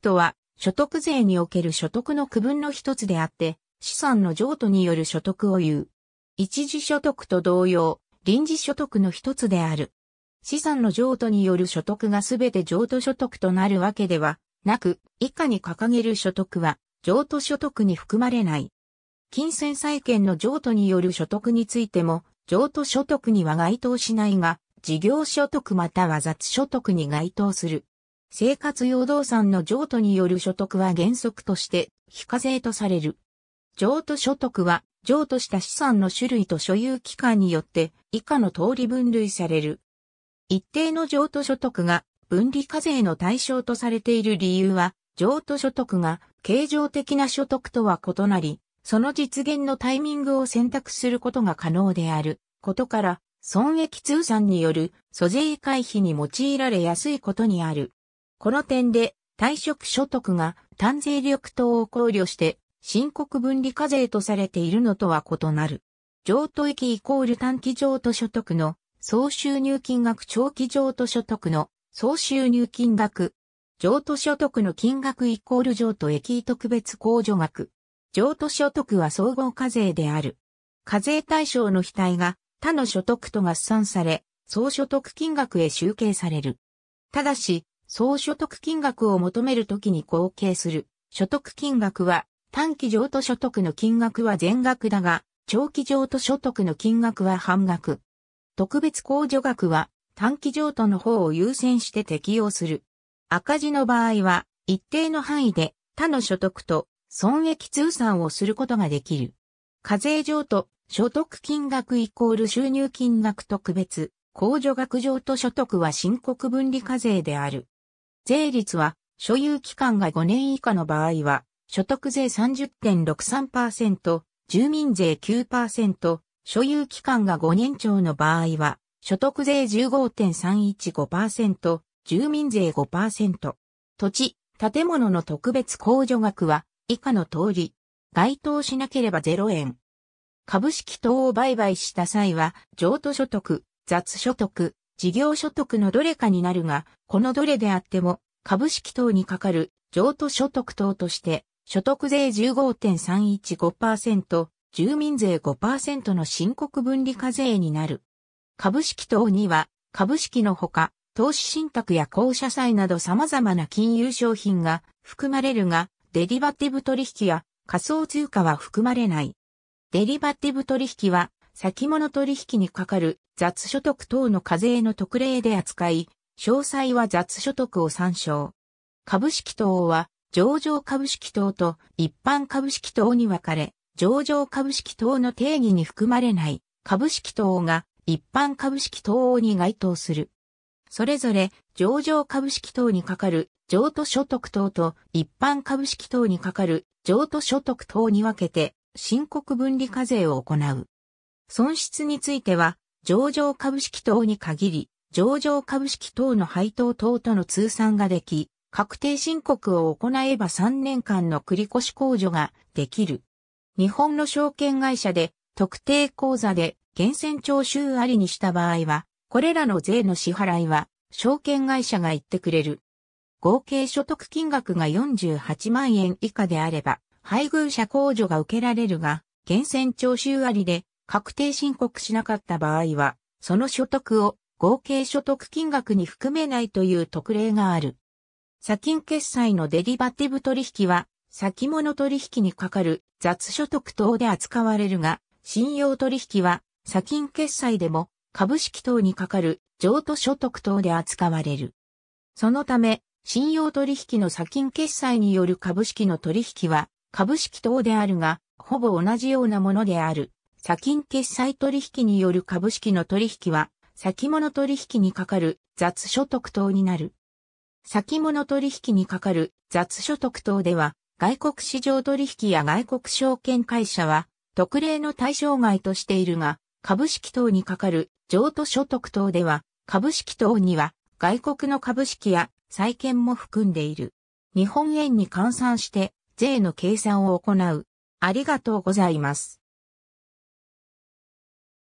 とは、所得税における所得の区分の一つであって、資産の譲渡による所得を言う。一時所得と同様、臨時所得の一つである。資産の譲渡による所得がすべて譲渡所得となるわけではなく、以下に掲げる所得は譲渡所得に含まれない。金銭債権の譲渡による所得についても、譲渡所得には該当しないが、事業所得または雑所得に該当する。生活用動産の譲渡による所得は原則として非課税とされる。譲渡所得は譲渡した資産の種類と所有期間によって以下の通り分類される。一定の譲渡所得が分離課税の対象とされている理由は、譲渡所得が形状的な所得とは異なり、その実現のタイミングを選択することが可能であることから、損益通算による租税回避に用いられやすいことにある。この点で、退職所得が単税力等を考慮して、申告分離課税とされているのとは異なる。譲渡益イコール短期譲渡所得の総収入金額長期譲渡所得の総収入金額。譲渡所得の金額イコール譲渡益特別控除額。譲渡所得は総合課税である。課税対象の非対が他の所得と合算され、総所得金額へ集計される。ただし、総所得金額を求めるときに合計する。所得金額は、短期譲渡所得の金額は全額だが、長期譲渡所得の金額は半額。特別控除額は、短期譲渡の方を優先して適用する。赤字の場合は、一定の範囲で他の所得と損益通算をすることができる。課税譲渡、所得金額イコール収入金額特別、控除額譲渡所得は申告分離課税である。税率は、所有期間が5年以下の場合は、所得税30.63%、住民税9%、所有期間が5年超の場合は、所得税15.315%、住民税5%。土地、建物の特別控除額は、以下の通り、該当しなければ0円。株式等を売買した際は、譲渡所得、雑所得、事業所得のどれかになるが、このどれであっても、株式等にかかる譲渡所得等として、所得税15.315%、住民税5%の申告分離課税になる。株式等には、株式のほか、投資信託や公社債など様々な金融商品が含まれるが、デリバティブ取引や仮想通貨は含まれない。デリバティブ取引は先物取引にかかる雑所得等の課税の特例で扱い、詳細は雑所得を参照。株式等は上場株式等と一般株式等に分かれ、上場株式等の定義に含まれない株式等が一般株式等に該当する。それぞれ上場株式等にかかる譲渡所得等と一般株式等にかかる譲渡所得等に分けて申告分離課税を行う。損失については、上場株式等に限り、上場株式等の配当等との通算ができ、確定申告を行えば3年間の繰越控除ができる。日本の証券会社で特定口座で源泉徴収ありにした場合は、これらの税の支払いは証券会社が言ってくれる。合計所得金額が48万円以下であれば、配偶者控除が受けられるが、源泉徴収ありで確定申告しなかった場合は、その所得を合計所得金額に含めないという特例がある。砂金決済のデリバティブ取引は、先物取引にかかる雑所得等で扱われるが、信用取引は、砂金決済でも株式等にかかる譲渡所得等で扱われる。そのため、信用取引の砂金決済による株式の取引は、株式等であるが、ほぼ同じようなものである。先金決済取引による株式の取引は、先物取引にかかる雑所得等になる。先物取引にかかる雑所得等では、外国市場取引や外国証券会社は、特例の対象外としているが、株式等にかかる譲渡所得等では、株式等には外国の株式や債券も含んでいる。日本円に換算して税の計算を行う。ありがとうございます。